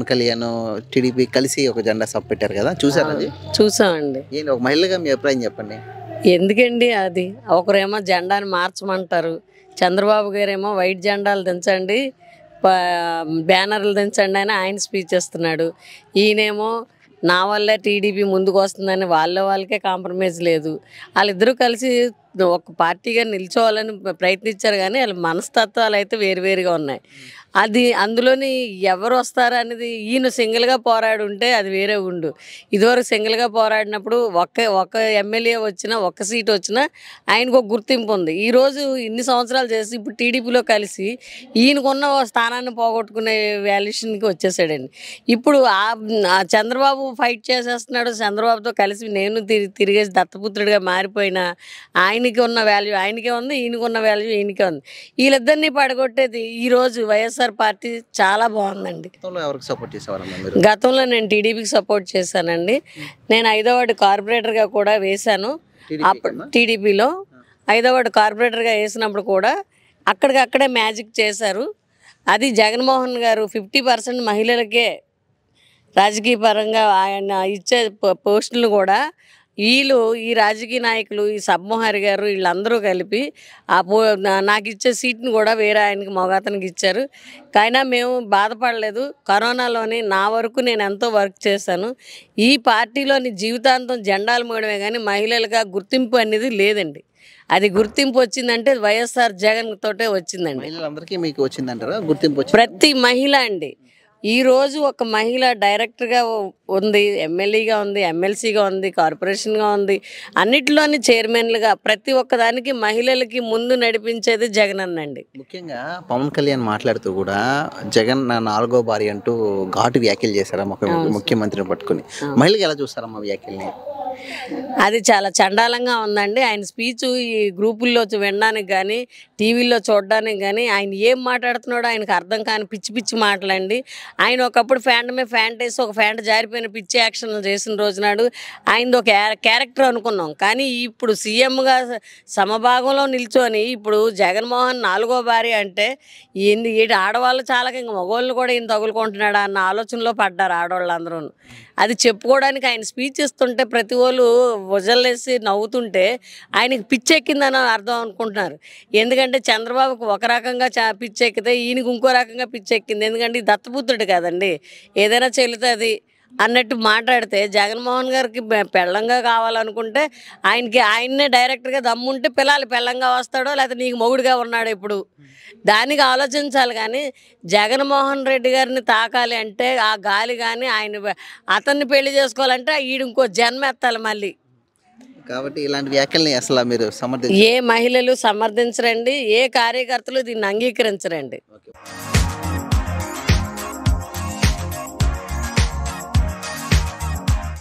Pawan Kalyan TDP కలిసి ఒక జెండా సప్పెట్టారు కదా చూసారా చూసామండి ఏంటి ఒక మహిళగా మీ అభిప్రాయం చెప్పండి ఎందుకండి అది ఒకరేమో జెండాని మార్చమంటారు చంద్రబాబు గారేమో వైట్ జెండాలు దించండి బ్యానర్లు దించండి అని ఆయన స్పీచ్ ఇస్తున్నాడు ఈయనేమో నా వల్లే టీడీపీ ముందుకు వస్తుందని వాళ్ళ వాళ్ళకే కాంప్రమైజ్ లేదు వాళ్ళిద్దరూ కలిసి ఒక పార్టీగా నిల్చోవాలని ప్రయత్నించారు కానీ వాళ్ళ మనస్తత్వాలు అయితే వేరువేరుగా ఉన్నాయి అది అందులోని ఎవరు వస్తారు అనేది ఈయన సింగిల్గా పోరాడు ఉంటే అది వేరే ఉండు ఇదివరకు సింగిల్గా పోరాడినప్పుడు ఒక ఒక ఎమ్మెల్యే వచ్చినా ఒక్క సీట్ వచ్చినా ఆయనకు ఒక గుర్తింపు ఉంది ఈరోజు ఇన్ని సంవత్సరాలు చేసి ఇప్పుడు టీడీపీలో కలిసి ఈయనకున్న స్థానాన్ని పోగొట్టుకునే వ్యాల్యూషన్కి వచ్చేసాడండి ఇప్పుడు ఆ చంద్రబాబు ఫైట్ చేసేస్తున్నాడు చంద్రబాబుతో కలిసి నేను తిరిగేసి దత్తపుత్రుడిగా మారిపోయినా ఆయన ఈయనకి ఉన్న వాల్యూ ఆయనకే ఉంది ఈయనకు ఉన్న వాల్యూ ఈయనకే ఉంది వీళ్ళిద్దరిని పడగొట్టేది ఈరోజు వైఎస్ఆర్ పార్టీ చాలా బాగుందండి గతంలో నేను టీడీపీకి సపోర్ట్ చేశానండి నేను ఐదో వాడు కార్పొరేటర్గా కూడా వేశాను అప్పుడు టీడీపీలో ఐదో వాడు కార్పొరేటర్గా వేసినప్పుడు కూడా అక్కడికక్కడే మ్యాజిక్ చేశారు అది జగన్మోహన్ గారు ఫిఫ్టీ పర్సెంట్ మహిళలకే రాజకీయ పరంగా ఆయన ఇచ్చే పోస్టులు కూడా వీళ్ళు ఈ రాజకీయ నాయకులు ఈ సబ్మోహరి గారు వీళ్ళందరూ కలిపి ఆ పో నాకు ఇచ్చే సీట్ని కూడా వేరే ఆయనకి మొగాతనికి ఇచ్చారు కానీ మేము బాధపడలేదు కరోనాలోనే నా వరకు నేను ఎంతో వర్క్ చేశాను ఈ పార్టీలోని జీవితాంతం జెండాలు మోయడమే కానీ మహిళలుగా గుర్తింపు అనేది లేదండి అది గుర్తింపు వచ్చిందంటే వైఎస్ఆర్ జగన్ తోటే వచ్చిందండి మీకు వచ్చిందంటారా గుర్తింపు ప్రతి మహిళ అండి ఈరోజు ఒక మహిళ డైరెక్టర్గా ఉంది ఎమ్మెల్యేగా ఉంది ఎమ్మెల్సీగా ఉంది కార్పొరేషన్గా ఉంది అన్నిటిలోని చైర్మన్లుగా ప్రతి ఒక్కదానికి మహిళలకి ముందు నడిపించేది జగన్ అన్నండి ముఖ్యంగా పవన్ కళ్యాణ్ మాట్లాడుతూ కూడా జగన్ నా నాలుగో భార్య అంటూ ఘాటు వ్యాఖ్యలు చేశారా ముఖ్యమంత్రిని పట్టుకుని మహిళకి ఎలా చూస్తారమ్మా వ్యాఖ్యల్ని అది చాలా చండాలంగా ఉందండి ఆయన స్పీచ్ ఈ గ్రూపుల్లో వినడానికి కానీ టీవీల్లో చూడడానికి కానీ ఆయన ఏం మాట్లాడుతున్నాడో ఆయనకు అర్థం కాని పిచ్చి పిచ్చి మాటలండి ఆయన ఒకప్పుడు ఫ్యాంట్ మీద ఫ్యాంట్ వేసి ఒక ఫ్యాంట్ జారిపోయిన పిచ్చి యాక్షన్లు చేసిన రోజునాడు ఆయనది ఒక క్యారెక్టర్ అనుకున్నాం కానీ ఇప్పుడు సీఎంగా సమభాగంలో నిల్చొని ఇప్పుడు జగన్మోహన్ నాలుగో భార్య అంటే ఏంది ఏంటి ఆడవాళ్ళు చాలా ఇంక మగవాళ్ళు కూడా ఈయన తగులుకుంటున్నాడా అన్న ఆలోచనలో పడ్డారు ఆడవాళ్ళందరూ అది చెప్పుకోవడానికి ఆయన స్పీచ్ ఇస్తుంటే ప్రతి వాళ్ళు వజల్లేసి నవ్వుతుంటే ఆయనకి పిచ్చెక్కిందని అర్థం అనుకుంటున్నారు ఎందుకంటే చంద్రబాబుకు ఒక రకంగా చా పిచ్చెక్కితే ఈయనకి ఇంకో రకంగా పిచ్చెక్కింది ఎందుకంటే దత్తపుత్రుడు కాదండి ఏదైనా చెల్లుతుంది అన్నట్టు మాట్లాడితే జగన్మోహన్ గారికి పెళ్ళంగా కావాలనుకుంటే ఆయనకి ఆయన్నే డైరెక్ట్గా దమ్ముంటే పిల్లలు పెళ్ళంగా వస్తాడో లేకపోతే నీకు మొగుడుగా ఉన్నాడు ఇప్పుడు దానికి ఆలోచించాలి కానీ జగన్మోహన్ రెడ్డి గారిని తాకాలి అంటే ఆ గాలి కానీ ఆయన అతన్ని పెళ్లి చేసుకోవాలంటే ఈడు ఇంకో జన్మ ఎత్తాలి మళ్ళీ కాబట్టి ఇలాంటి వ్యాఖ్యల్ని అసలు మీరు సమర్థించే ఏ మహిళలు సమర్థించరండి ఏ కార్యకర్తలు దీన్ని అంగీకరించరండి